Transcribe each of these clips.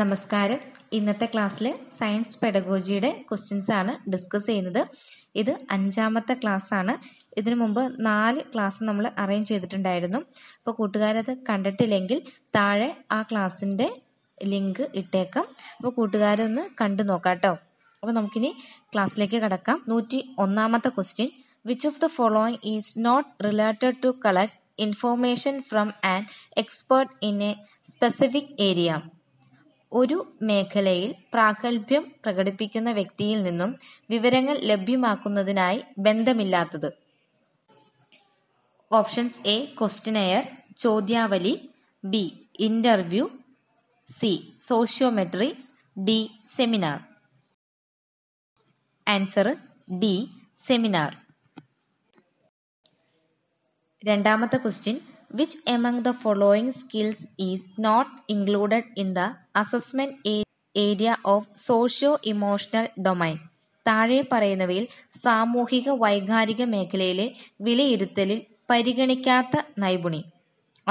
നമസ്കാരം ഇന്നത്തെ ക്ലാസ്സിൽ സയൻസ് പെഡഗോജിയുടെ ക്വസ്റ്റ്യൻസ് ആണ് ഡിസ്കസ് ചെയ്യുന്നത് ഇത് അഞ്ചാമത്തെ ക്ലാസ് ആണ് ഇതിനു മുമ്പ് നാല് ക്ലാസ് നമ്മൾ അറേഞ്ച് ചെയ്തിട്ടുണ്ടായിരുന്നു അപ്പോൾ കൂട്ടുകാരത് കണ്ടിട്ടില്ലെങ്കിൽ താഴെ ആ ക്ലാസ്സിൻ്റെ ലിങ്ക് ഇട്ടേക്കാം അപ്പോൾ കൂട്ടുകാരൊന്ന് കണ്ടു നോക്കാട്ടോ അപ്പോൾ നമുക്കിനി ക്ലാസ്സിലേക്ക് കടക്കാം നൂറ്റി ഒന്നാമത്തെ question which of the following is not related to collect information from an expert in a specific area ഒരു മേഖലയിൽ പ്രാഗൽഭ്യം പ്രകടിപ്പിക്കുന്ന വ്യക്തിയിൽ നിന്നും വിവരങ്ങൾ ലഭ്യമാക്കുന്നതിനായി ബന്ധമില്ലാത്തത് ഓപ്ഷൻസ് എ ക്വസ്റ്റിനെയർ ചോദ്യാവലി B interview C sociometry D seminar answer D seminar രണ്ടാമത്തെ question which among the following skills is not included in the assessment area of socio emotional domain താഴെ പറയുന്നവയിൽ സാമൂഹിക വൈകാരിക മേഖലയിലെ വിലയിരുത്തലിൽ പരിഗണിക്കാത്ത നൈപുണി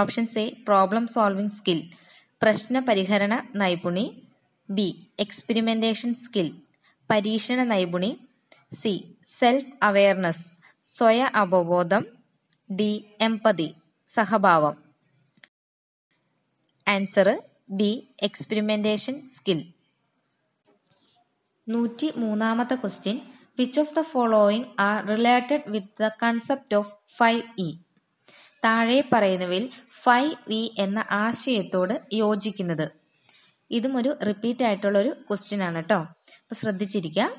option A problem solving skill പ്രശ്ന പരിഹരണ നൈപുണി ബി എക്സ്പെരിമെന്റേഷൻ സ്കിൽ പരീക്ഷണ നൈപുണി സി സെൽഫ് അവയർനെസ് സ്വയ അവബോധം ഡി എംപതി സഹഭാവം ആൻസർ ബി എക്സ്പെരിമെന്റേഷൻ സ്കിൽ നൂറ്റി മൂന്നാമത്തെ question which of the following are related with the concept of five E താഴെ പറയുന്നവയിൽ ഫൈവ് ഇ e എന്ന ആശയത്തോട് യോജിക്കുന്നത് ഇതും ഒരു റിപ്പീറ്റ് ആയിട്ടുള്ള ഒരു ക്വസ്റ്റ്യൻ ആണ് കേട്ടോ അപ്പൊ ശ്രദ്ധിച്ചിരിക്കുക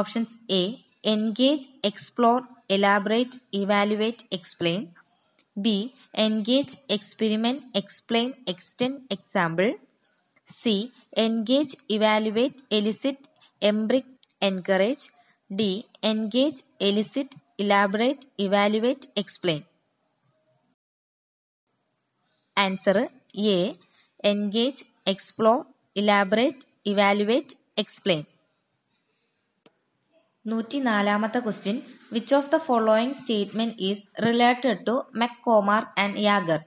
options A engage explore elaborate evaluate explain B. Engage, experiment, explain, extend, example. C. Engage, evaluate, elicit, embrick, encourage. D. Engage, elicit, elaborate, evaluate, explain. Answer A. Engage, explore, elaborate, evaluate, explain. നൂറ്റിനാലാമത്തെ question which of the following statement is related to McComas and Yager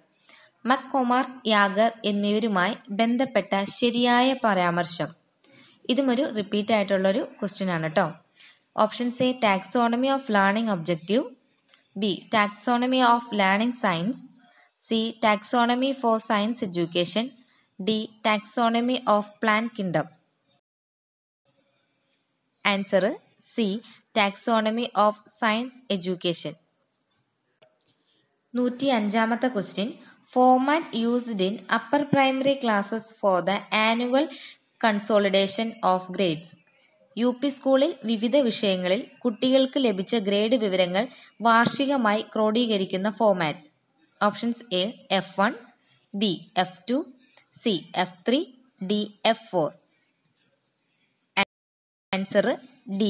McComas Yager എന്നിവരുമായി ബന്ധപ്പെട്ട ശരിയായ പരാമർശം ഇതുമൊരു repeat ആയിട്ടുള്ള ഒരു question ആണ് കേട്ടോ options A taxonomy of learning objective B taxonomy of learning science C taxonomy for science education D taxonomy of plan kingdom answer C taxonomy of science education നൂറ്റി അഞ്ചാമത്തെ question format used in upper primary classes for the annual consolidation of grades U P സ്കൂളിൽ വിവിധ വിഷയങ്ങളിൽ കുട്ടികൾക്ക് ലഭിച്ച grade വിവരങ്ങൾ വാർഷികമായി ക്രോഡീകരിക്കുന്ന format options A F one B F two C F three D F four answer D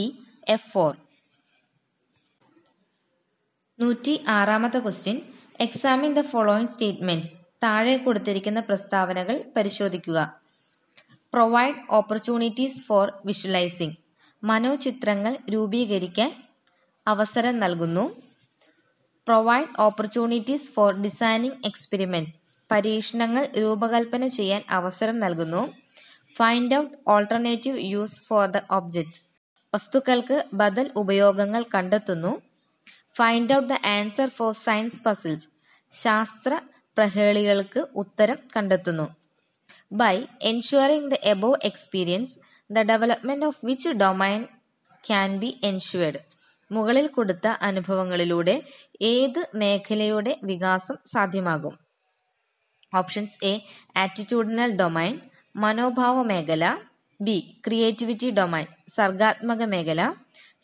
F four നൂറ്റി ആറാമത്തെ question examine the following statements താഴെ കൊടുത്തിരിക്കുന്ന പ്രസ്താവനകൾ പരിശോധിക്കുക പ്രൊവൈഡ് ഓപ്പർച്യൂണിറ്റീസ് ഫോർ വിഷ്വലൈസിംഗ് മനോചിത്രങ്ങൾ രൂപീകരിക്കാൻ അവസരം നൽകുന്നു provide opportunities for designing experiments പരീക്ഷണങ്ങൾ രൂപകൽപ്പന ചെയ്യാൻ അവസരം നൽകുന്നു find out alternative use for the objects വസ്തുക്കൾക്ക് ബദൽ ഉപയോഗങ്ങൾ കണ്ടെത്തുന്നു find out the answer for science puzzles ശാസ്ത്ര പ്രഹേളികൾക്ക് ഉത്തരം കണ്ടെത്തുന്നു by ensuring the above experience the development of which domain can be ensured മുകളിൽ കൊടുത്ത അനുഭവങ്ങളിലൂടെ ഏത് മേഖലയുടെ വികാസം സാധ്യമാകും ഓപ്ഷൻസ് എ ആറ്റിറ്റ്യൂഡിനൽ ഡൊമൈൻ മനോഭാവ മേഖല ബി ക്രിയേറ്റിവിറ്റി ഡൊമൈൻ സർഗാത്മക മേഖല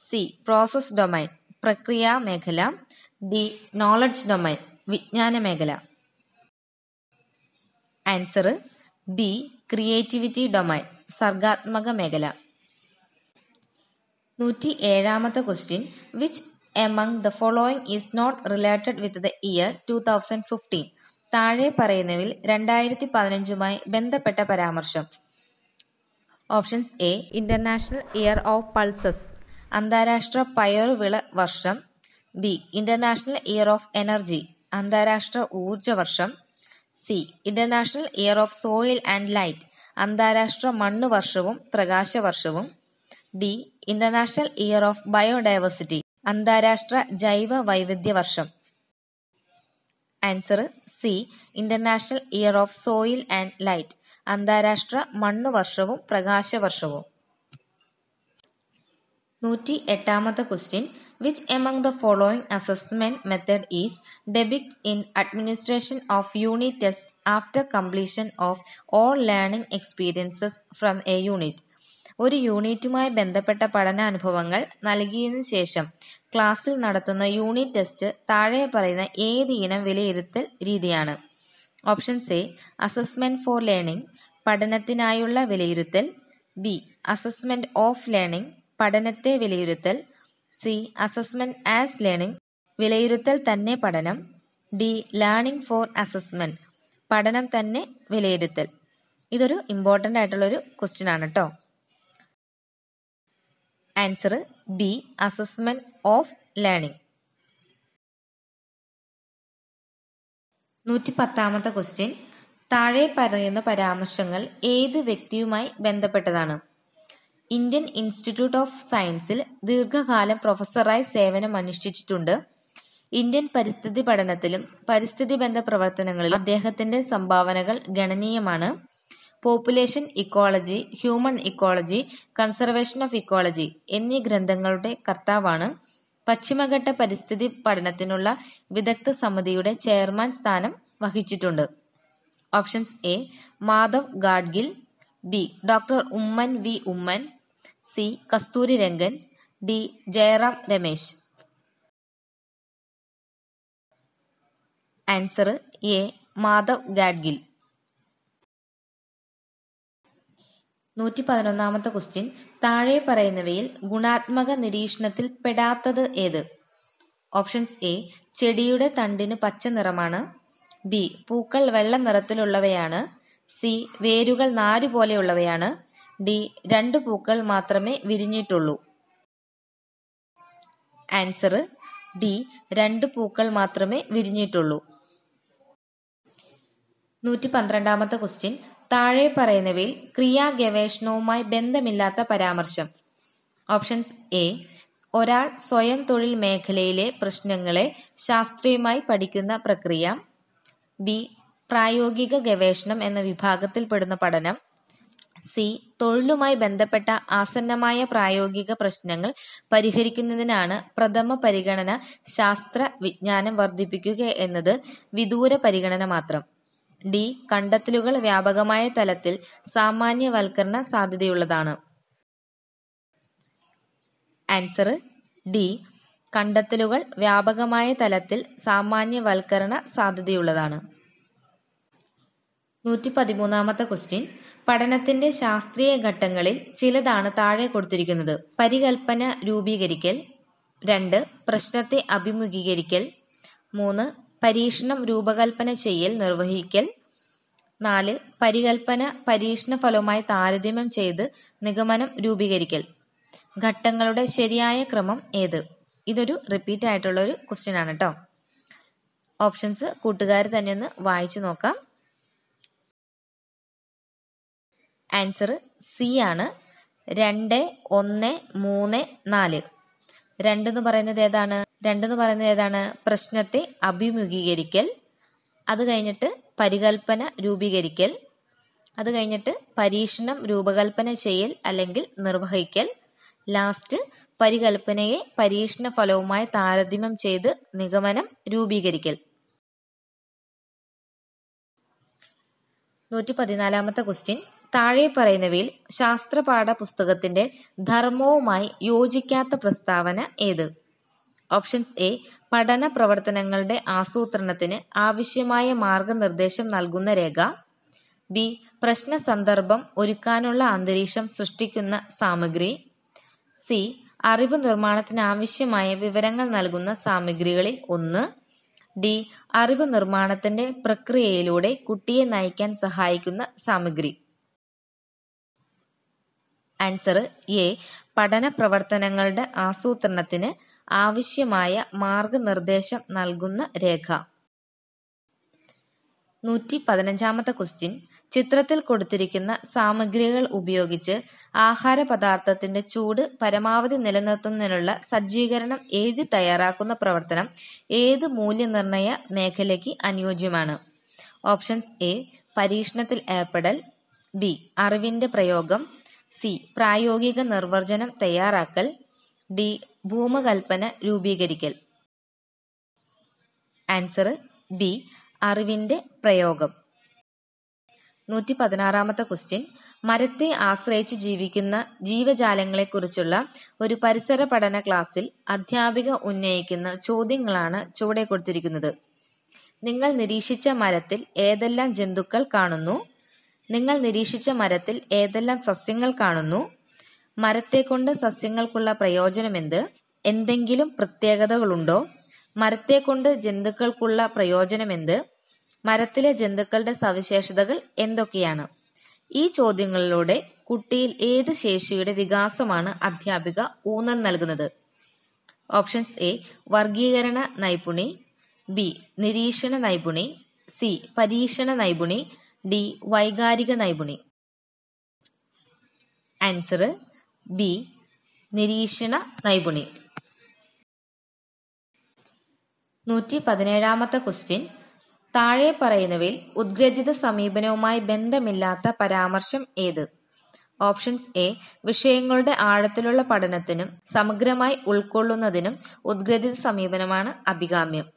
സി പ്രോസസ് ഡൊമൈൻ പ്രക്രിയ മേഖല ഡി നോളജ് ഡൊമൈൻ വിജ്ഞാന മേഖല ആൻസർ ബി ക്രിയേറ്റിവിറ്റി ഡൊമൈൻ സർഗാത്മക മേഖല നൂറ്റി ഏഴാമത്തെ question which among the following is not related with the year two thousand fifteen താഴെ പറയുന്നതിൽ രണ്ടായിരത്തി പതിനഞ്ചുമായി ബന്ധപ്പെട്ട പരാമർശം options A international year of pulses അന്താരാഷ്ട്ര പയറുവിള വർഷം B international year of energy അന്താരാഷ്ട്ര ഊർജ വർഷം C international year of soil and light അന്താരാഷ്ട്ര മണ്ണ് വർഷവും പ്രകാശ വർഷവും D international year of biodiversity അന്താരാഷ്ട്ര ജൈവ വൈവിധ്യ വർഷം answer C international year of soil and light അന്താരാഷ്ട്ര വർഷവും പ്രകാശ വർഷവും നൂറ്റി എട്ടാമത്തെ question which among the following assessment method is depict in administration of unit test after completion of all learning experiences from a unit ഒരു യൂണിറ്റുമായി ബന്ധപ്പെട്ട പഠനാനുഭവങ്ങൾ നൽകിയതിനു ശേഷം ക്ലാസ്സിൽ നടത്തുന്ന യൂണിറ്റ് ടെസ്റ്റ് താഴെ പറയുന്ന ഏത് ഇനം വിലയിരുത്തൽ രീതിയാണ് options A assessment for learning പഠനത്തിനായുള്ള വിലയിരുത്തൽ ബി അസസ്മെന്റ് ഓഫ് ലേണിംഗ് പഠനത്തെ വിലയിരുത്തൽ സി അസസ്മെന്റ് ആസ് ലേണിംഗ് വിലയിരുത്തൽ തന്നെ പഠനം ഡി ലേണിംഗ് ഫോർ അസസ്മെന്റ് പഠനം തന്നെ വിലയിരുത്തൽ ഇതൊരു ഇമ്പോർട്ടന്റ് ആയിട്ടുള്ള ഒരു ക്വസ്റ്റ്യൻ ആണ് കേട്ടോ answer B assessment of learning നൂറ്റി പത്താമത്തെ ക്വസ്റ്റ്യൻ താഴെ പറയുന്ന പരാമർശങ്ങൾ ഏത് വ്യക്തിയുമായി ബന്ധപ്പെട്ടതാണ് ഇന്ത്യൻ ഇൻസ്റ്റിറ്റ്യൂട്ട് ഓഫ് സയൻസിൽ ദീർഘകാലം പ്രൊഫസറായി സേവനം അനുഷ്ഠിച്ചിട്ടുണ്ട് ഇന്ത്യൻ പരിസ്ഥിതി പഠനത്തിലും പരിസ്ഥിതി ബന്ധ പ്രവർത്തനങ്ങളിലും അദ്ദേഹത്തിന്റെ സംഭാവനകൾ ഗണനീയമാണ് population ecology human ecology conservation of ecology എന്നീ ഗ്രന്ഥങ്ങളുടെ കർത്താവാണ് പശ്ചിമഘട്ട പരിസ്ഥിതി പഠനത്തിനുള്ള വിദഗ്ധ സമിതിയുടെ ചെയർമാൻ സ്ഥാനം വഹിച്ചിട്ടുണ്ട് options A Madhav Gadgil B doctor Oommen V Oommen C Kasturirangan D Jairam Ramesh answer A Madhav Gadgil നൂറ്റി പതിനൊന്നാമത്തെ ക്വസ്റ്റ്യൻ താഴെ പറയുന്നവയിൽ ഗുണാത്മക നിരീക്ഷണത്തിൽ പെടാത്തത് ഏത് ഓപ്ഷൻസ് എ ചെടിയുടെ തണ്ടിന് പച്ച നിറമാണ് ബി പൂക്കൾ വെള്ള നിറത്തിലുള്ളവയാണ് സി വേരുകൾ നാരുപോലെയുള്ളവയാണ് ഡി രണ്ട് പൂക്കൾ മാത്രമേ വിരിഞ്ഞിട്ടുള്ളൂ ആൻസർ ഡി രണ്ട് പൂക്കൾ മാത്രമേ വിരിഞ്ഞിട്ടുള്ളൂ നൂറ്റി പന്ത്രണ്ടാമത്തെ ക്വസ്റ്റ്യൻ താഴെ പറയുന്നവയിൽ ക്രിയാ ഗവേഷണവുമായി ബന്ധമില്ലാത്ത പരാമർശം ഓപ്ഷൻസ് എ ഒരാൾ സ്വയം തൊഴിൽ മേഖലയിലെ പ്രശ്നങ്ങളെ ശാസ്ത്രീയമായി പഠിക്കുന്ന പ്രക്രിയ ബി പ്രായോഗിക ഗവേഷണം എന്ന വിഭാഗത്തിൽപ്പെടുന്ന പഠനം സി തൊഴിലുമായി ബന്ധപ്പെട്ട ആസന്നമായ പ്രായോഗിക പ്രശ്നങ്ങൾ പരിഹരിക്കുന്നതിനാണ് പ്രഥമ പരിഗണന ശാസ്ത്ര വിജ്ഞാനം വർദ്ധിപ്പിക്കുക എന്നത് വിദൂര പരിഗണന മാത്രം ഡി കണ്ടെത്തലുകൾ വ്യാപകമായ തലത്തിൽ സാമാന്യവൽക്കരണ സാധ്യതയുള്ളതാണ് ആൻസർ ഡി കണ്ടെത്തലുകൾ വ്യാപകമായ തലത്തിൽ സാമാന്യവൽക്കരണ സാധ്യതയുള്ളതാണ് നൂറ്റി പതിമൂന്നാമത്തെ ക്വസ്റ്റ്യൻ പഠനത്തിന്റെ ശാസ്ത്രീയ ഘട്ടങ്ങളിൽ ചിലതാണ് താഴെ കൊടുത്തിരിക്കുന്നത് പരികൽപ്പന രൂപീകരിക്കൽ രണ്ട് പ്രശ്നത്തെ അഭിമുഖീകരിക്കൽ മൂന്ന് പരീക്ഷണം രൂപകൽപ്പന ചെയ്യൽ നിർവഹിക്കൽ നാല് പരികൽപ്പന പരീക്ഷണ ഫലവുമായി താരതമ്യം ചെയ്ത് നിഗമനം രൂപീകരിക്കൽ ഘട്ടങ്ങളുടെ ശരിയായ ക്രമം ഏത് ഇതൊരു റിപ്പീറ്റ് ആയിട്ടുള്ള ഒരു ക്വസ്റ്റ്യൻ ആണ് കേട്ടോ ഓപ്ഷൻസ് കൂട്ടുകാർ തന്നെ ഒന്ന് വായിച്ചു നോക്കാം ആൻസർ സി ആണ് രണ്ട് ഒന്ന് മൂന്ന് നാല് രണ്ടെന്ന് എന്ന് പറയുന്നത് ഏതാണ് രണ്ടെന്ന് എന്ന് പറയുന്നത് ഏതാണ് പ്രശ്നത്തെ അഭിമുഖീകരിക്കൽ അത് കഴിഞ്ഞിട്ട് പരികൽപ്പന രൂപീകരിക്കൽ അത് കഴിഞ്ഞിട്ട് പരീക്ഷണം രൂപകൽപ്പന ചെയ്യൽ അല്ലെങ്കിൽ നിർവഹിക്കൽ ലാസ്റ്റ് പരികൽപ്പനയെ പരീക്ഷണ ഫലവുമായി താരതമ്യം ചെയ്ത് നിഗമനം രൂപീകരിക്കൽ നൂറ്റി പതിനാലാമത്തെ ക്വസ്റ്റ്യൻ താഴെ പറയുന്നവയിൽ ശാസ്ത്രപാഠ പുസ്തകത്തിന്റെ ധർമ്മവുമായി യോജിക്കാത്ത പ്രസ്താവന ഏത് ഓപ്ഷൻസ് എ പഠന പ്രവർത്തനങ്ങളുടെ ആസൂത്രണത്തിന് ആവശ്യമായ മാർഗനിർദ്ദേശം നൽകുന്ന രേഖ ബി പ്രശ്ന സന്ദർഭം ഒരുക്കാനുള്ള അന്തരീക്ഷം സൃഷ്ടിക്കുന്ന സാമഗ്രി സി അറിവ് ആവശ്യമായ വിവരങ്ങൾ നൽകുന്ന സാമഗ്രികളിൽ ഒന്ന് ഡി അറിവ് നിർമ്മാണത്തിന്റെ പ്രക്രിയയിലൂടെ കുട്ടിയെ നയിക്കാൻ സഹായിക്കുന്ന സാമഗ്രി ആൻസർ എ പഠന പ്രവർത്തനങ്ങളുടെ ആസൂത്രണത്തിന് ആവശ്യമായ മാർഗനിർദ്ദേശം നൽകുന്ന രേഖ നൂറ്റി പതിനഞ്ചാമത്തെ ക്വസ്റ്റ്യൻ ചിത്രത്തിൽ കൊടുത്തിരിക്കുന്ന സാമഗ്രികൾ ഉപയോഗിച്ച് ആഹാര പദാർത്ഥത്തിന്റെ ചൂട് പരമാവധി നിലനിർത്തുന്നതിനുള്ള സജ്ജീകരണം എഴുതി തയ്യാറാക്കുന്ന പ്രവർത്തനം ഏത് മൂല്യനിർണയ മേഖലയ്ക്ക് അനുയോജ്യമാണ് ഓപ്ഷൻസ് എ പരീക്ഷണത്തിൽ ഏർപ്പെടൽ ബി അറിവിന്റെ പ്രയോഗം സി പ്രായോഗിക നിർവർജനം തയ്യാറാക്കൽ ഡി ഭൂമകൽപ്പന രൂപീകരിക്കൽ ആൻസർ ബി അറിവിന്റെ പ്രയോഗം നൂറ്റി പതിനാറാമത്തെ ക്വസ്റ്റ്യൻ മരത്തെ ആശ്രയിച്ച് ജീവിക്കുന്ന ജീവജാലങ്ങളെക്കുറിച്ചുള്ള ഒരു പരിസര പഠന ക്ലാസ്സിൽ അധ്യാപിക ഉന്നയിക്കുന്ന ചോദ്യങ്ങളാണ് ചുവടെ കൊടുത്തിരിക്കുന്നത് നിങ്ങൾ നിരീക്ഷിച്ച മരത്തിൽ ഏതെല്ലാം ജന്തുക്കൾ കാണുന്നു നിങ്ങൾ നിരീക്ഷിച്ച മരത്തിൽ ഏതെല്ലാം സസ്യങ്ങൾ കാണുന്നു മരത്തെ കൊണ്ട് സസ്യങ്ങൾക്കുള്ള പ്രയോജനം എന്ത് എന്തെങ്കിലും പ്രത്യേകതകളുണ്ടോ മരത്തെ കൊണ്ട് ജന്തുക്കൾക്കുള്ള പ്രയോജനം എന്ത് മരത്തിലെ ജന്തുക്കളുടെ സവിശേഷതകൾ എന്തൊക്കെയാണ് ഈ ചോദ്യങ്ങളിലൂടെ കുട്ടിയിൽ ഏത് ശേഷിയുടെ വികാസമാണ് അധ്യാപിക ഊന്നൽ നൽകുന്നത് ഓപ്ഷൻസ് എ വർഗീകരണ നൈപുണി ബി നിരീക്ഷണ നൈപുണി സി പരീക്ഷണ നൈപുണി ഡി വൈകാരിക നൈപുണി ആൻസർ ബി നിരീക്ഷണ നൈപുണി നൂറ്റി പതിനേഴാമത്തെ ക്വസ്റ്റ്യൻ താഴെ പറയുന്നവയിൽ ഉദ്ഗ്രഥിത സമീപനവുമായി ബന്ധമില്ലാത്ത പരാമർശം ഏത് ഓപ്ഷൻസ് എ വിഷയങ്ങളുടെ ആഴത്തിലുള്ള പഠനത്തിനും സമഗ്രമായി ഉൾക്കൊള്ളുന്നതിനും ഉദ്ഗ്രഥിത സമീപനമാണ് അഭികാമ്യം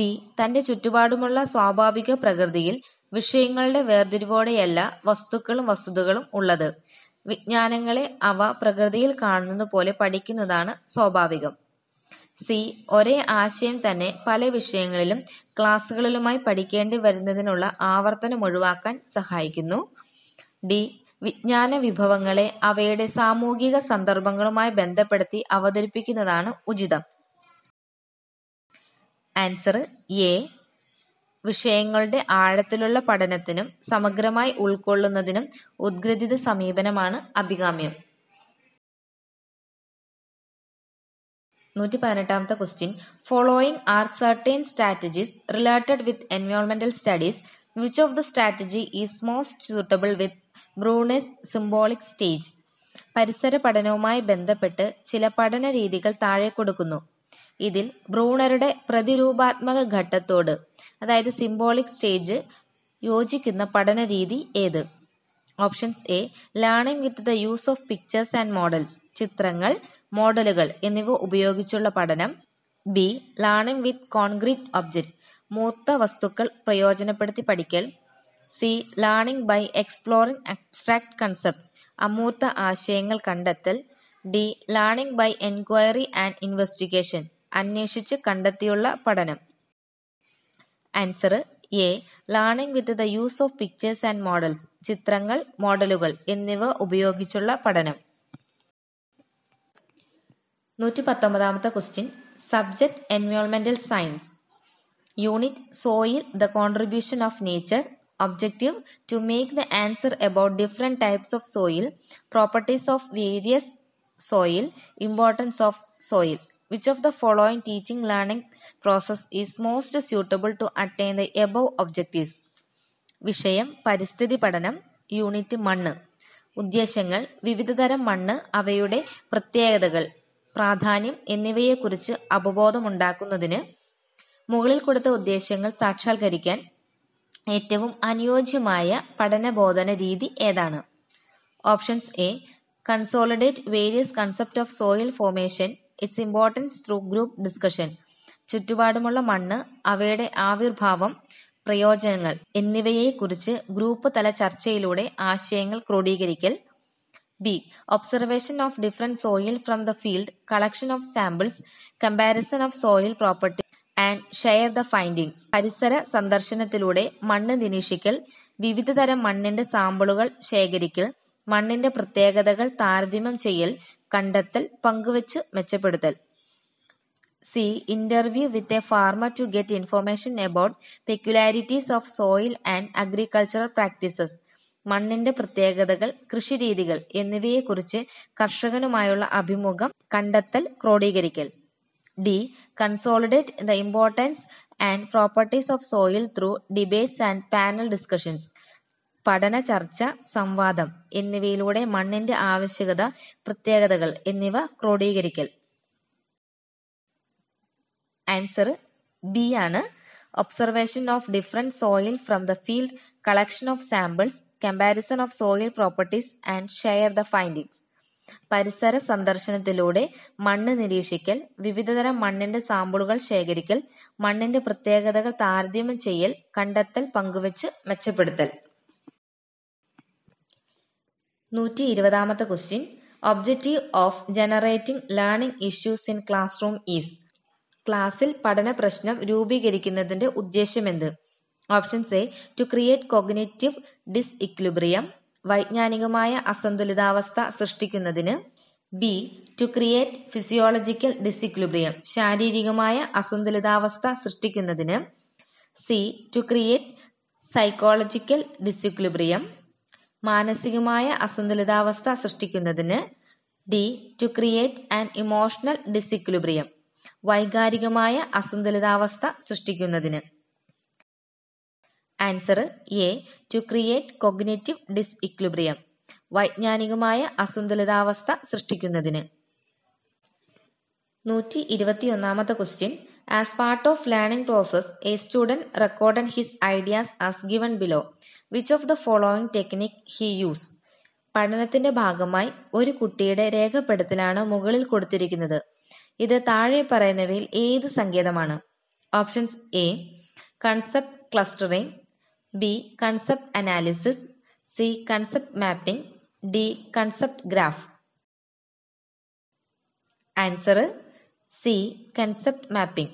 ബി തന്റെ ചുറ്റുപാടുമുള്ള സ്വാഭാവിക പ്രകൃതിയിൽ വിഷയങ്ങളുടെ വേർതിരിവോടെയല്ല വസ്തുക്കളും വസ്തുതകളും ഉള്ളത് വിജ്ഞാനങ്ങളെ അവ പ്രകൃതിയിൽ കാണുന്നത് പോലെ പഠിക്കുന്നതാണ് സ്വാഭാവികം സി ഒരേ ആശയം തന്നെ പല വിഷയങ്ങളിലും ക്ലാസ്സുകളിലുമായി പഠിക്കേണ്ടി വരുന്നതിനുള്ള ആവർത്തനം ഒഴിവാക്കാൻ സഹായിക്കുന്നു ഡി വിജ്ഞാന വിഭവങ്ങളെ അവയുടെ സാമൂഹിക സന്ദർഭങ്ങളുമായി ബന്ധപ്പെടുത്തി അവതരിപ്പിക്കുന്നതാണ് ഉചിതം ആൻസർ എ വിഷയങ്ങളുടെ ആഴത്തിലുള്ള പഠനത്തിനും സമഗ്രമായി ഉൾക്കൊള്ളുന്നതിനും ഉദ്ഗ്രഥിത സമീപനമാണ് അഭികാമ്യം നൂറ്റി പതിനെട്ടാമത്തെ question following are certain strategies related with എൻവയോൺമെന്റൽ studies which of the strategy is most suitable with Bruner's symbolic stage പരിസര പഠനവുമായി ബന്ധപ്പെട്ട് ചില പഠന രീതികൾ താഴെ കൊടുക്കുന്നു ഇതിൽ ബ്രൂണറുടെ പ്രതിരൂപാത്മക ഘട്ടത്തോട് അതായത് സിംബോളിക് സ്റ്റേജ് യോജിക്കുന്ന പഠന രീതി ഏത് options A learning with the use of pictures and models ചിത്രങ്ങൾ മോഡലുകൾ എന്നിവ ഉപയോഗിച്ചുള്ള പഠനം B learning with concrete object മൂർത്ത വസ്തുക്കൾ പ്രയോജനപ്പെടുത്തി പഠിക്കൽ C learning by exploring abstract concept അമൂർത്ത ആശയങ്ങൾ കണ്ടെത്തൽ D learning by enquiry and investigation അന്വേഷിച്ച് കണ്ടെത്തിയുള്ള പഠനം answer A learning with the use of pictures and models ചിത്രങ്ങൾ മോഡലുകൾ എന്നിവ ഉപയോഗിച്ചുള്ള പഠനം നൂറ്റി പത്തൊമ്പതാമത്തെ ക്വസ്റ്റ്യൻ സബ്ജക്ട് എൻവയോൺമെന്റൽ science unit soil the contribution of nature objective to make the answer about different types of soil properties of various soil importance of soil which of the following teaching learning process is most suitable to attain the above objectives വിഷയം പരിസ്ഥിതി പഠനം unit മണ്ണ് ഉദ്ദേശങ്ങൾ വിവിധതരം മണ്ണ് അവയുടെ പ്രത്യേകതകൾ പ്രാധാന്യം എന്നിവയെക്കുറിച്ച് അവബോധമുണ്ടാക്കുന്നതിന് മുകളിൽ കൊടുത്ത ഉദ്ദേശങ്ങൾ സാക്ഷാത്കരിക്കാൻ ഏറ്റവും അനുയോജ്യമായ പഠനബോധന രീതി ഏതാണ് options A consolidate various concept of soil formation its importance through group discussion ചുറ്റുപാടുമുള്ള മണ്ണ് അവയുടെ ആവിർഭാവം പ്രയോജനങ്ങൾ എന്നിവയെക്കുറിച്ച് ഗ്രൂപ്പ് തല ചർച്ചയിലൂടെ ആശയങ്ങൾ ക്രോഡീകരിക്കൽ B observation of different soil from the field collection of samples comparison of soil property and share the findings പരിസര സന്ദർശനത്തിലൂടെ മണ്ണ് നിരീക്ഷിക്കൽ വിവിധ തരം മണ്ണിന്റെ സാമ്പിളുകൾ ശേഖരിക്കൽ മണ്ണിന്റെ പ്രത്യേകതകൾ താരതമ്യം ചെയ്യൽ കണ്ടെത്തൽ പങ്കുവച്ച് മെച്ചപ്പെടുത്തൽ C interview with a farmer to get information about peculiarities of soil and agricultural practices മണ്ണിന്റെ പ്രത്യേകതകൾ കൃഷിരീതികൾ എന്നിവയെക്കുറിച്ച് കർഷകനുമായുള്ള അഭിമുഖം കണ്ടെത്തൽ ക്രോഡീകരിക്കൽ D consolidate the importance and properties of soil through debates and panel discussions പഠന ചർച്ച സംവാദം എന്നിവയിലൂടെ മണ്ണിന്റെ ആവശ്യകത പ്രത്യേകതകൾ എന്നിവ ക്രോഡീകരിക്കൽ ആൻസർ ബി ആണ് observation of different soil from the field collection of samples comparison of soil properties and share the findings പരിസര സന്ദർശനത്തിലൂടെ മണ്ണ് നിരീക്ഷിക്കൽ വിവിധതരം മണ്ണിന്റെ സാമ്പിളുകൾ ശേഖരിക്കൽ മണ്ണിന്റെ പ്രത്യേകതകൾ താരതമ്യം ചെയ്യൽ കണ്ടെത്തൽ പങ്കുവച്ച് മെച്ചപ്പെടുത്തൽ നൂറ്റി ഇരുപതാമത്തെ question objective of generating learning issues in classroom is ക്ലാസ്സിൽ പഠന പ്രശ്നം രൂപീകരിക്കുന്നതിന്റെ ഉദ്ദേശ്യം എന്ത് options A to create cognitive disequilibrium വൈജ്ഞാനികമായ അസന്തുലിതാവസ്ഥ സൃഷ്ടിക്കുന്നതിന് B to create physiological disequilibrium ശാരീരികമായ അസന്തുലിതാവസ്ഥ സൃഷ്ടിക്കുന്നതിന് C to create psychological disequilibrium മാനസികമായ അസന്തുലിതാവസ്ഥ സൃഷ്ടിക്കുന്നതിന് D to create an emotional disequilibrium വൈകാരികമായ അസന്തുലിതാവസ്ഥ സൃഷ്ടിക്കുന്നതിന് answer A to create cognitive disequilibrium വൈജ്ഞാനികമായ അസന്തുലിതാവസ്ഥ സൃഷ്ടിക്കുന്നതിന് നൂറ്റി ഇരുപത്തിയൊന്നാമത്തെ question as part of learning process a student record his ideas as given below which of the following technique he use പഠനത്തിന്റെ ഭാഗമായി ഒരു കുട്ടിയുടെ രേഖപ്പെടുത്തലാണ് മുകളിൽ കൊടുത്തിരിക്കുന്നത് ഇത് താഴെ പറയുന്നവയിൽ ഏത് സങ്കേതമാണ് options A concept clustering B. Concept Analysis C. Concept Mapping D. Concept Graph Answer C. Concept Mapping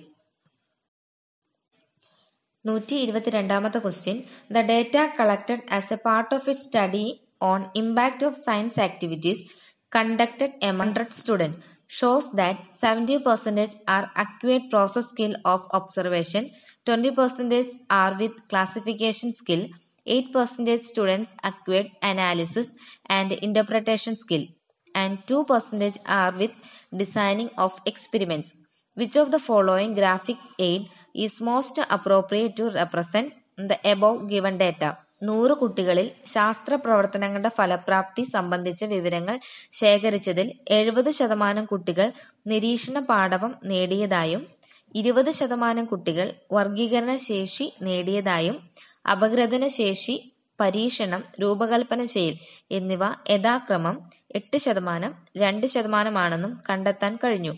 question. The data collected as a part of a study on impact of science activities conducted among 100 students shows that 70% are accurate process skill of observation, 20% are with classification skill, 8% students accurate analysis and interpretation skill, and 2% are with designing of experiments. Which of the following graphic aid is most appropriate to represent the above given data? നൂറ് കുട്ടികളിൽ ശാസ്ത്ര പ്രവർത്തനങ്ങളുടെ ഫലപ്രാപ്തി സംബന്ധിച്ച വിവരങ്ങൾ ശേഖരിച്ചതിൽ എഴുപത് ശതമാനം കുട്ടികൾ നിരീക്ഷണ പാഠവം നേടിയതായും ഇരുപത് ശതമാനം കുട്ടികൾ വർഗീകരണ ശേഷി നേടിയതായും അപഗ്രഥന ശേഷി പരീക്ഷണം രൂപകൽപ്പന ചെയ്യൽ എന്നിവ യഥാക്രമം എട്ട് ശതമാനം രണ്ട് ശതമാനമാണെന്നും കണ്ടെത്താൻ കഴിഞ്ഞു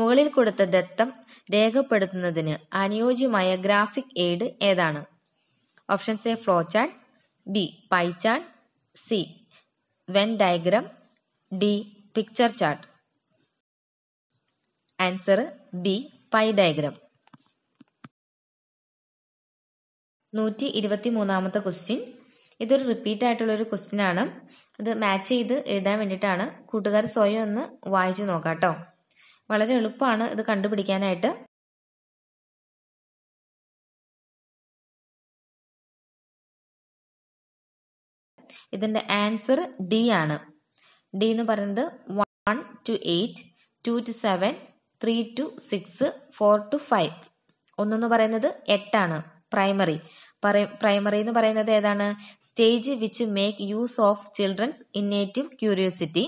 മുകളിൽ കൊടുത്ത ദത്തം രേഖപ്പെടുത്തുന്നതിന് അനുയോജ്യമായ ഗ്രാഫിക് എയ്ഡ് ഏതാണ് options A flow chart B pie chart C Venn diagram D picture chart answer B pie diagram നൂറ്റി ഇരുപത്തി മൂന്നാമത്തെ ക്വസ്റ്റ്യൻ ഇതൊരു റിപ്പീറ്റ് ആയിട്ടുള്ള ക്വസ്റ്റ്യൻ ആണ് ഇത് മാച്ച് ചെയ്ത് എഴുതാൻ വേണ്ടിയിട്ടാണ് കൂട്ടുകാർ സ്വയം ഒന്ന് വായിച്ചു നോക്കാം കേട്ടോ വളരെ എളുപ്പമാണ് ഇത് കണ്ടുപിടിക്കാനായിട്ട് ഇതിന്റെ ആൻസർ ഡി ആണ് ഡി എന്ന് പറയുന്നത് one two eight two two seven three two six four two five ഒന്നെന്ന് പറയുന്നത് എട്ടാണ് പ്രൈമറി പ്രൈമറി എന്ന് പറയുന്നത് ഏതാണ് stage which make use of children's innate curiosity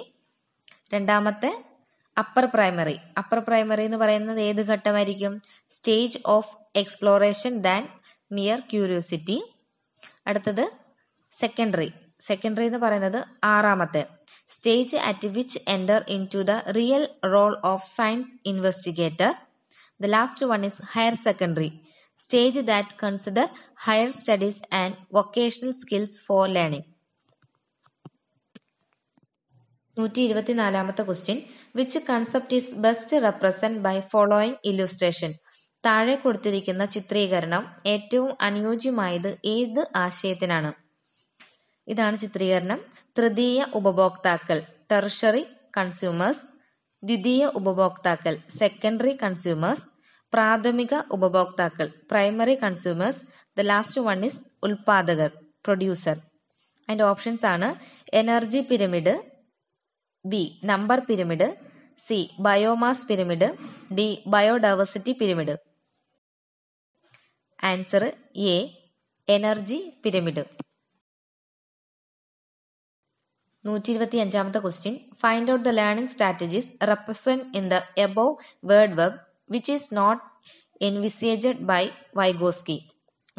രണ്ടാമത്തെ അപ്പർ പ്രൈമറി അപ്പർ പ്രൈമറി എന്ന് പറയുന്നത് ഏത് ഘട്ടമായിരിക്കും stage of exploration than mere curiosity അടുത്തത് സെക്കൻഡറി സെക്കൻഡറി എന്ന് പറയുന്നത് ആറാമത്തെ stage at which enter into the real role of science investigator the last one is higher secondary stage that consider higher studies and vocational skills for learning നൂറ്റി ഇരുപത്തിനാലാമത്തെ question which concept is best represent by following illustration താഴെ കൊടുത്തിരിക്കുന്ന ചിത്രീകരണം ഏറ്റവും അനുയോജ്യമായത് ഏത് ആശയത്തിനാണ് ഇതാണ് ചിത്രീകരണം തൃതീയ ഉപഭോക്താക്കൾ ടെർഷറി കൺസ്യൂമേഴ്സ് ദ്വിതീയ ഉപഭോക്താക്കൾ സെക്കൻഡറി കൺസ്യൂമേഴ്സ് പ്രാഥമിക ഉപഭോക്താക്കൾ primary consumers the last one is ഉൽപാദകർ പ്രൊഡ്യൂസർ അതിന്റെ ഓപ്ഷൻസ് ആണ് energy pyramid B number pyramid C biomass pyramid D biodiversity pyramid answer A energy pyramid നൂറ്റി ഇരുപത്തി അഞ്ചാമത്തെ question find out the learning strategies represent in the above word web which is not envisaged by Vygotsky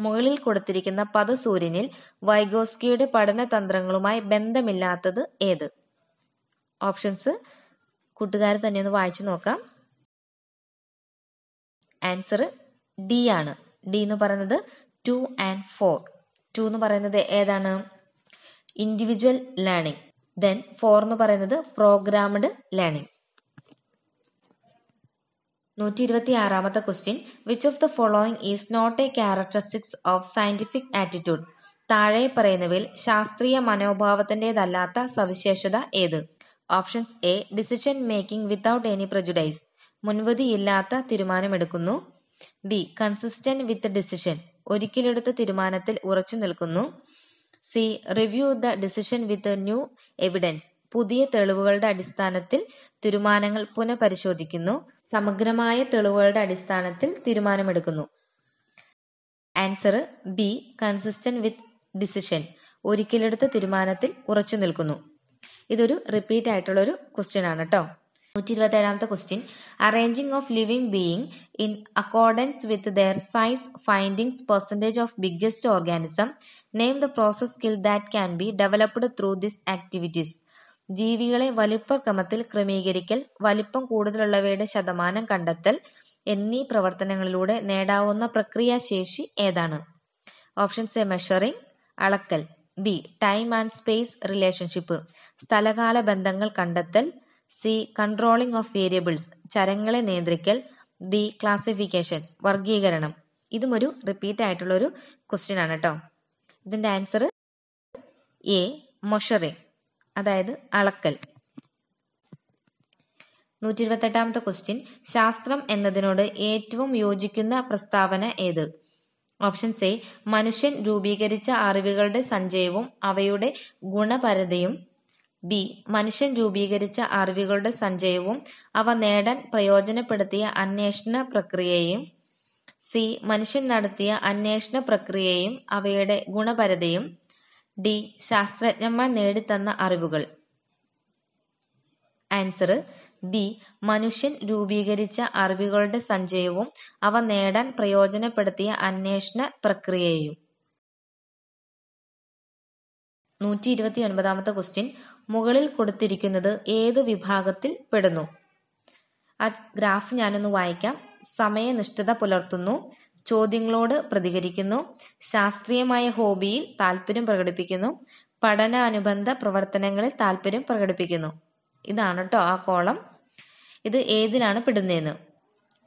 മുകളിൽ കൊടുത്തിരിക്കുന്ന പദസൂര്യനിൽ വൈഗോസ്കിയുടെ പഠന തന്ത്രങ്ങളുമായി ബന്ധമില്ലാത്തത് ഏത് options കൂട്ടുകാരെ തന്നെ ഒന്ന് വായിച്ചു നോക്കാം ആൻസർ ഡി ആണ് ഡി എന്ന് പറയുന്നത് ടു ആൻഡ് ഫോർ ടു എന്ന് പറയുന്നത് ഏതാണ് ഇൻഡിവിജ്വൽ ലേണിംഗ് ദെൻ ഫോർ എന്ന് പറയുന്നത് പ്രോഗ്രാംഡ് ലേണിംഗ് നൂറ്റി ഇരുപത്തി ആറാമത്തെ question which of the following is not a characteristics of scientific attitude താഴെ പറയുന്നവയിൽ ശാസ്ത്രീയ മനോഭാവത്തിൻ്റെതല്ലാത്ത സവിശേഷത ഏത് options A decision making without any prejudice മുൻവതിയില്ലാത്ത തീരുമാനമെടുക്കുന്നു ബി കൺസിസ്റ്റന്റ് വിത്ത് ഡിസിഷൻ ഒരിക്കലെടുത്ത തീരുമാനത്തിൽ ഉറച്ചു നിൽക്കുന്നു C review the decision with new evidence പുതിയ തെളിവുകളുടെ അടിസ്ഥാനത്തിൽ തീരുമാനങ്ങൾ പുനഃപരിശോധിക്കുന്നു സമഗ്രമായ തെളിവുകളുടെ അടിസ്ഥാനത്തിൽ തീരുമാനമെടുക്കുന്നു answer B consistent with decision ഒരിക്കലെടുത്ത തീരുമാനത്തിൽ ഉറച്ചു നിൽക്കുന്നു ഇതൊരു റിപ്പീറ്റ് ആയിട്ടുള്ള ഒരു ക്വസ്റ്റ്യൻ ആണ് കേട്ടോ നൂറ്റി ഇരുപത്തി ഏഴാമത്തെ question arranging of living being in accordance with their size findings percentage of biggest organism name the process skill that can be developed through this activities ജീവികളെ വലിപ്പക്രമത്തിൽ ക്രമീകരിക്കൽ വലിപ്പം കൂടുതലുള്ളവയുടെ ശതമാനം കണ്ടെത്തൽ എന്നീ പ്രവർത്തനങ്ങളിലൂടെ നേടാവുന്ന പ്രക്രിയാശേഷി ഏതാണ് ഓപ്ഷൻസ് എ മെഷറിംഗ് അളക്കൽ B time and space relationship സ്ഥലകാല ബന്ധങ്ങൾ കണ്ടെത്തൽ സി കൺട്രോളിംഗ് ഓഫ് വേരിയബിൾസ് ചരങ്ങളെ നിയന്ത്രിക്കൽ ദി ക്ലാസിഫിക്കേഷൻ വർഗീകരണം ഇതും ഒരു റിപ്പീറ്റ് ആയിട്ടുള്ള ഒരു ക്വസ്റ്റ്യൻ ആണ് കേട്ടോ ഇതിന്റെ ആൻസർ എ മൊഷറിംഗ് അതായത് അളക്കൽ നൂറ്റി ഇരുപത്തെട്ടാമത്തെ ക്വസ്റ്റ്യൻ ശാസ്ത്രം എന്നതിനോട് ഏറ്റവും യോജിക്കുന്ന പ്രസ്താവന ഏത് ഓപ്ഷൻ എ മനുഷ്യൻ രൂപീകരിച്ച അറിവുകളുടെ സഞ്ചയവും അവയുടെ ഗുണപരതയും ബി മനുഷ്യൻ രൂപീകരിച്ച അറിവുകളുടെ സഞ്ചയവും അവ നേടാൻ പ്രയോജനപ്പെടുത്തിയ അന്വേഷണ പ്രക്രിയയും സി മനുഷ്യൻ നടത്തിയ അന്വേഷണ പ്രക്രിയയും അവയുടെ ഗുണപരതയും ഡി ശാസ്ത്രജ്ഞന്മാർ നേടിത്തന്ന അറിവുകൾ ആൻസർ ബി മനുഷ്യൻ രൂപീകരിച്ച അറിവുകളുടെ സഞ്ചയവും അവ നേടാൻ പ്രയോജനപ്പെടുത്തിയ അന്വേഷണ പ്രക്രിയയും നൂറ്റി ഇരുപത്തി ഒൻപതാമത്തെ ക്വസ്റ്റ്യൻ മുകളിൽ കൊടുത്തിരിക്കുന്നത് ഏത് വിഭാഗത്തിൽ പെടുന്നു ആ ഗ്രാഫ് ഞാനൊന്ന് വായിക്കാം സമയനിഷ്ഠത പുലർത്തുന്നു ചോദ്യങ്ങളോട് പ്രതികരിക്കുന്നു ശാസ്ത്രീയമായ ഹോബിയിൽ താല്പര്യം പ്രകടിപ്പിക്കുന്നു പഠന അനുബന്ധ പ്രവർത്തനങ്ങളിൽ താല്പര്യം പ്രകടിപ്പിക്കുന്നു ഇതാണ് കേട്ടോ ആ കോളം ഇത് ഏതിലാണ് പെടുന്നതെന്ന്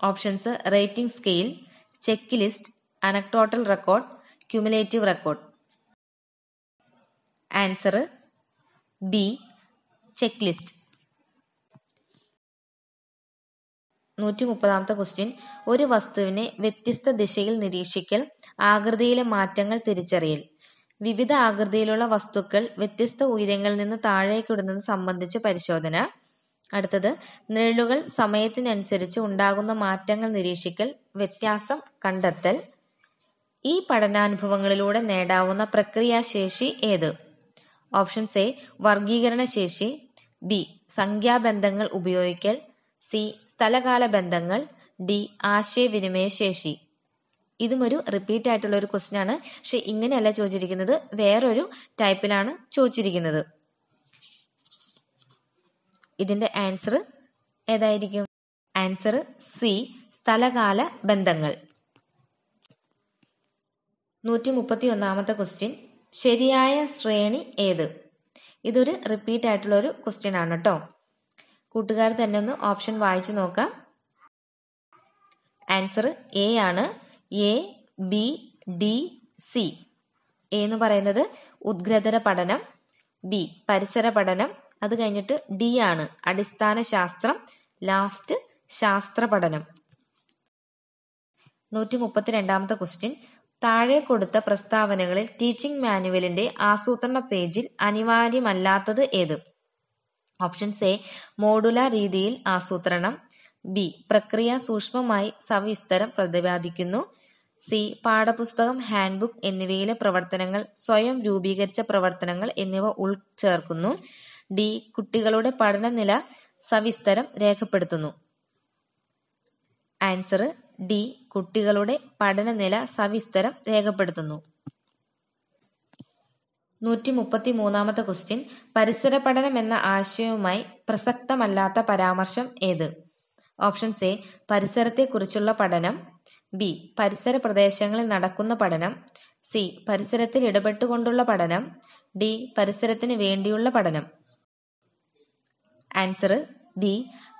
options rating scale checklist anecdotal record cumulative record answer B checklist നൂറ്റി മുപ്പതാമത്തെ ക്വസ്റ്റ്യൻ ഒരു വസ്തുവിനെ വ്യത്യസ്ത ദിശയിൽ നിരീക്ഷിക്കൽ ആകൃതിയിലെ മാറ്റങ്ങൾ തിരിച്ചറിയൽ വിവിധ ആകൃതിയിലുള്ള വസ്തുക്കൾ വ്യത്യസ്ത ഉയരങ്ങളിൽ നിന്ന് താഴേക്കിടുന്നത് സംബന്ധിച്ച് പരിശോധന അടുത്തത് നിഴലുകൾ സമയത്തിനനുസരിച്ച് ഉണ്ടാകുന്ന മാറ്റങ്ങൾ നിരീക്ഷിക്കൽ വ്യത്യാസം കണ്ടെത്തൽ ഈ പഠനാനുഭവങ്ങളിലൂടെ നേടാവുന്ന പ്രക്രിയാശേഷി ഏത് ഓപ്ഷൻ എ വർഗീകരണ ശേഷി ബി സംഖ്യാബന്ധങ്ങൾ ഉപയോഗിക്കൽ സി സ്ഥലകാല ബന്ധങ്ങൾ ഡി ആശയവിനിമയ ശേഷി ഇതും ഒരു റിപ്പീറ്റ് ആയിട്ടുള്ള ഒരു ക്വസ്റ്റ്യൻ ആണ് പക്ഷെ ഇങ്ങനെയല്ല ചോദിച്ചിരിക്കുന്നത് വേറൊരു ടൈപ്പിലാണ് ചോദിച്ചിരിക്കുന്നത് ഇതിന്റെ ആൻസർ ഏതായിരിക്കും ആൻസർ സി സ്ഥലകാല ബന്ധങ്ങൾ നൂറ്റി മുപ്പത്തി ഒന്നാമത്തെ ക്വസ്റ്റ്യൻ ശരിയായ ശ്രേണി ഏത് ഇതൊരു റിപ്പീറ്റ് ആയിട്ടുള്ള ഒരു ക്വസ്റ്റ്യൻ ആണ് കേട്ടോ കൂട്ടുകാർ തന്നെ ഒന്ന് ഓപ്ഷൻ വായിച്ചു നോക്കാം ആൻസർ എ ആണ് A B D C A എന്ന് പറയുന്നത് ഉദ്ഗ്രതര പഠനം ബി പരിസര പഠനം അത് കഴിഞ്ഞിട്ട് ഡി ആണ് അടിസ്ഥാന ശാസ്ത്രം ലാസ്റ്റ് ശാസ്ത്ര പഠനം നൂറ്റി മുപ്പത്തി രണ്ടാമത്തെ ക്വസ്റ്റ്യൻ താഴെ കൊടുത്ത പ്രസ്താവനകളിൽ ടീച്ചിംഗ് മാനുവലിന്റെ ആസൂത്രണ പേജിൽ അനിവാര്യമല്ലാത്തത് ഏത് ഓപ്ഷൻസ് എ മോഡുല രീതിയിൽ ആസൂത്രണം ബി പ്രക്രിയ സൂക്ഷ്മമായി സവിസ്തരം പ്രതിപാദിക്കുന്നു സി പാഠപുസ്തകം ഹാൻഡ്ബുക്ക് എന്നിവയിലെ പ്രവർത്തനങ്ങൾ സ്വയം രൂപീകരിച്ച പ്രവർത്തനങ്ങൾ എന്നിവ ഉൾച്ചേർക്കുന്നു ഡി കുട്ടികളുടെ പഠനനില സവിസ്തരം രേഖപ്പെടുത്തുന്നു ആൻസർ ഡി കുട്ടികളുടെ പഠനനില സവിസ്തരം രേഖപ്പെടുത്തുന്നു. മൂന്നാമത്തെ ക്വസ്റ്റ്യൻ പരിസരപഠനം എന്ന ആശയവുമായി പ്രസക്തമല്ലാത്ത പരാമർശം ഏത്? ഓപ്ഷൻസ് എ പരിസരത്തെക്കുറിച്ചുള്ള പഠനം ബി പരിസര പ്രദേശങ്ങളിൽ നടക്കുന്ന പഠനം സി പരിസരത്തിൽ ഇടപെട്ടുകൊണ്ടുള്ള പഠനം ഡി പരിസരത്തിനു വേണ്ടിയുള്ള പഠനം ആൻസർ ബി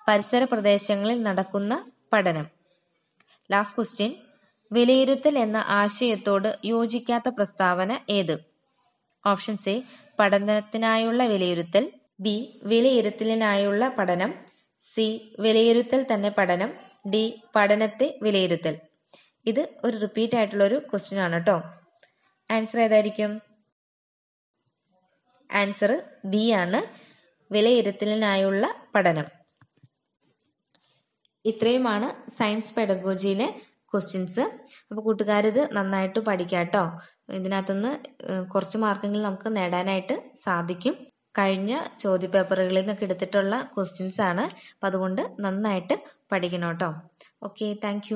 പരിസര പ്രദേശങ്ങളിൽ നടക്കുന്ന പഠനം ലാസ്റ്റ് ക്വസ്റ്റ്യൻ വിലയിരുത്തൽ എന്ന ആശയത്തോട് യോജിക്കാത്ത പ്രസ്താവന ഏത് ഓപ്ഷൻസ് എ പഠനത്തിനായുള്ള വിലയിരുത്തൽ ബി വിലയിരുത്തലിനായുള്ള പഠനം സി വിലയിരുത്തൽ തന്നെ പഠനം ഡി പഠനത്തെ വിലയിരുത്തൽ ഇത് ഒരു റിപ്പീറ്റ് ആയിട്ടുള്ള ഒരു ക്വസ്റ്റ്യൻ ആണ് കേട്ടോ ആൻസർ ഏതായിരിക്കും ആൻസർ ബി ആണ് വിലയിരുത്തലിനായുള്ള പഠനം ഇത്രയുമാണ് സയൻസ് പെഡഗോജിയിലെ ക്വസ്റ്റ്യൻസ് അപ്പോൾ കൂട്ടുകാരിത് നന്നായിട്ട് പഠിക്കാട്ടോ ഇതിനകത്തുനിന്ന് കുറച്ച് മാർക്കെങ്കിൽ നമുക്ക് നേടാനായിട്ട് സാധിക്കും കഴിഞ്ഞ ചോദ്യപേപ്പറുകളിൽ നിന്നൊക്കെ എടുത്തിട്ടുള്ള ക്വസ്റ്റ്യൻസ് ആണ് അപ്പൊ അതുകൊണ്ട് നന്നായിട്ട് പഠിക്കണം കേട്ടോ ഓക്കെ താങ്ക്